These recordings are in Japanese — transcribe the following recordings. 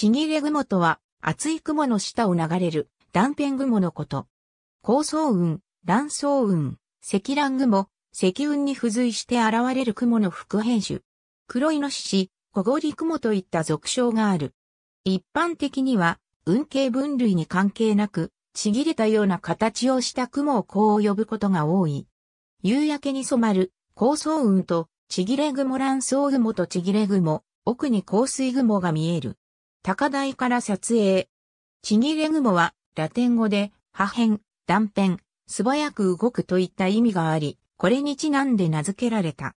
ちぎれ雲とは、厚い雲の下を流れる断片雲のこと。高層雲、乱層雲、積乱雲、積雲に付随して現れる雲の副編集。黒いのしし、小氷雲といった俗称がある。一般的には、雲形分類に関係なく、ちぎれたような形をした雲をこう呼ぶことが多い。夕焼けに染まる、高層雲と、ちぎれ雲乱層雲とちぎれ雲、奥に香水雲が見える。高台から撮影。ちぎれ雲は、ラテン語で、破片、断片、素早く動くといった意味があり、これにちなんで名付けられた。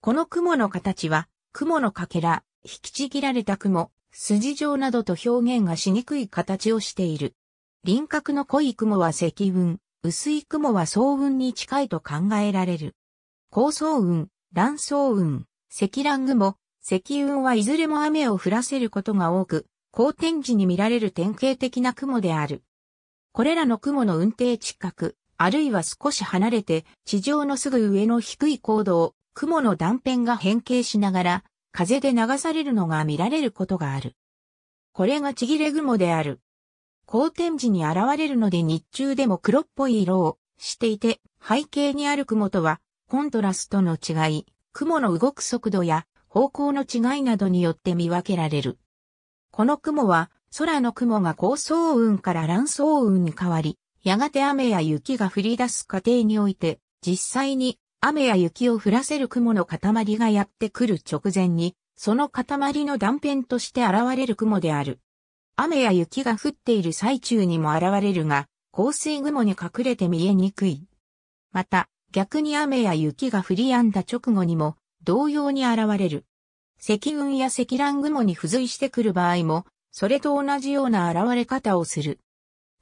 この雲の形は、雲のかけら、引きちぎられた雲、筋状などと表現がしにくい形をしている。輪郭の濃い雲は積雲、薄い雲は層雲に近いと考えられる。高層雲、乱層雲、積乱雲、積雲はいずれも雨を降らせることが多く、好天時に見られる典型的な雲である。これらの雲の運転近く、あるいは少し離れて、地上のすぐ上の低い高度を、雲の断片が変形しながら、風で流されるのが見られることがある。これがちぎれ雲である。好天時に現れるので日中でも黒っぽい色をしていて、背景にある雲とは、コントラストの違い、雲の動く速度や方向の違いなどによって見分けられる。この雲は、空の雲が高層雲から乱層雲に変わり、やがて雨や雪が降り出す過程において、実際に雨や雪を降らせる雲の塊がやってくる直前に、その塊の断片として現れる雲である。雨や雪が降っている最中にも現れるが、降水雲に隠れて見えにくい。また、逆に雨や雪が降り止んだ直後にも、同様に現れる。積雲や積乱雲に付随してくる場合も、それと同じような現れ方をする。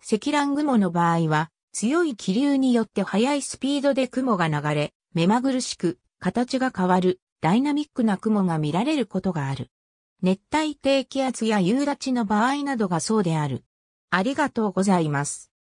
積乱雲の場合は、強い気流によって速いスピードで雲が流れ、目まぐるしく形が変わるダイナミックな雲が見られることがある。熱帯低気圧や夕立の場合などがそうである。ありがとうございます。